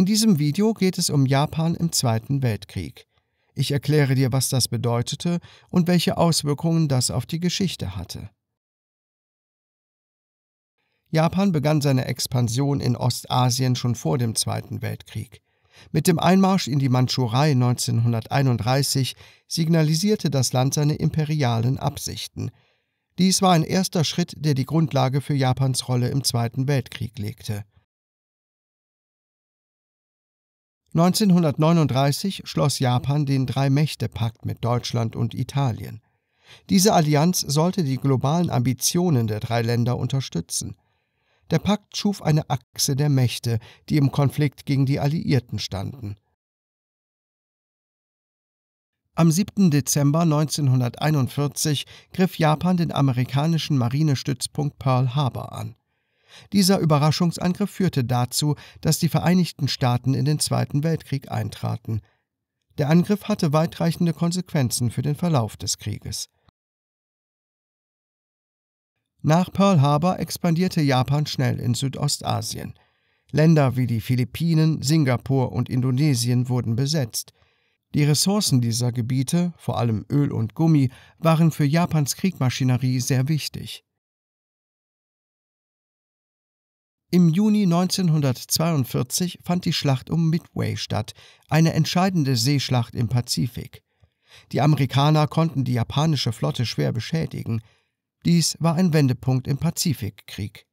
In diesem Video geht es um Japan im Zweiten Weltkrieg. Ich erkläre dir, was das bedeutete und welche Auswirkungen das auf die Geschichte hatte. Japan begann seine Expansion in Ostasien schon vor dem Zweiten Weltkrieg. Mit dem Einmarsch in die Mandschurei 1931 signalisierte das Land seine imperialen Absichten. Dies war ein erster Schritt, der die Grundlage für Japans Rolle im Zweiten Weltkrieg legte. 1939 schloss Japan den Drei-Mächte-Pakt mit Deutschland und Italien. Diese Allianz sollte die globalen Ambitionen der drei Länder unterstützen. Der Pakt schuf eine Achse der Mächte, die im Konflikt gegen die Alliierten standen. Am 7. Dezember 1941 griff Japan den amerikanischen Marinestützpunkt Pearl Harbor an. Dieser Überraschungsangriff führte dazu, dass die Vereinigten Staaten in den Zweiten Weltkrieg eintraten. Der Angriff hatte weitreichende Konsequenzen für den Verlauf des Krieges. Nach Pearl Harbor expandierte Japan schnell in Südostasien. Länder wie die Philippinen, Singapur und Indonesien wurden besetzt. Die Ressourcen dieser Gebiete, vor allem Öl und Gummi, waren für Japans Kriegmaschinerie sehr wichtig. Im Juni 1942 fand die Schlacht um Midway statt, eine entscheidende Seeschlacht im Pazifik. Die Amerikaner konnten die japanische Flotte schwer beschädigen. Dies war ein Wendepunkt im Pazifikkrieg.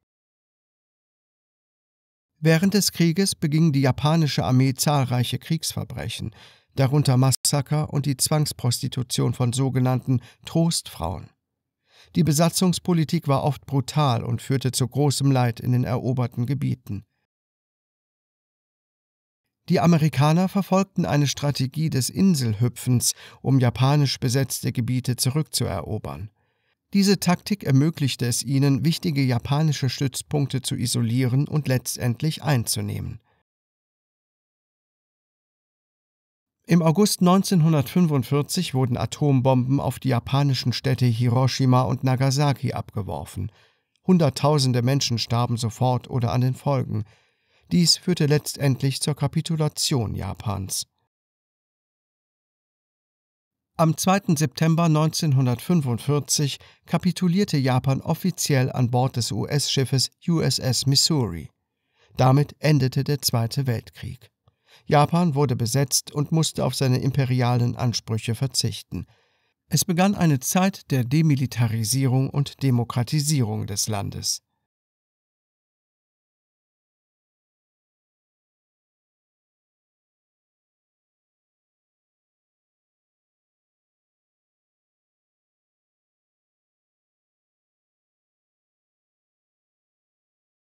Während des Krieges beging die japanische Armee zahlreiche Kriegsverbrechen, darunter Massaker und die Zwangsprostitution von sogenannten Trostfrauen. Die Besatzungspolitik war oft brutal und führte zu großem Leid in den eroberten Gebieten. Die Amerikaner verfolgten eine Strategie des Inselhüpfens, um japanisch besetzte Gebiete zurückzuerobern. Diese Taktik ermöglichte es ihnen, wichtige japanische Stützpunkte zu isolieren und letztendlich einzunehmen. Im August 1945 wurden Atombomben auf die japanischen Städte Hiroshima und Nagasaki abgeworfen. Hunderttausende Menschen starben sofort oder an den Folgen. Dies führte letztendlich zur Kapitulation Japans. Am 2. September 1945 kapitulierte Japan offiziell an Bord des US-Schiffes USS Missouri. Damit endete der Zweite Weltkrieg. Japan wurde besetzt und musste auf seine imperialen Ansprüche verzichten. Es begann eine Zeit der Demilitarisierung und Demokratisierung des Landes.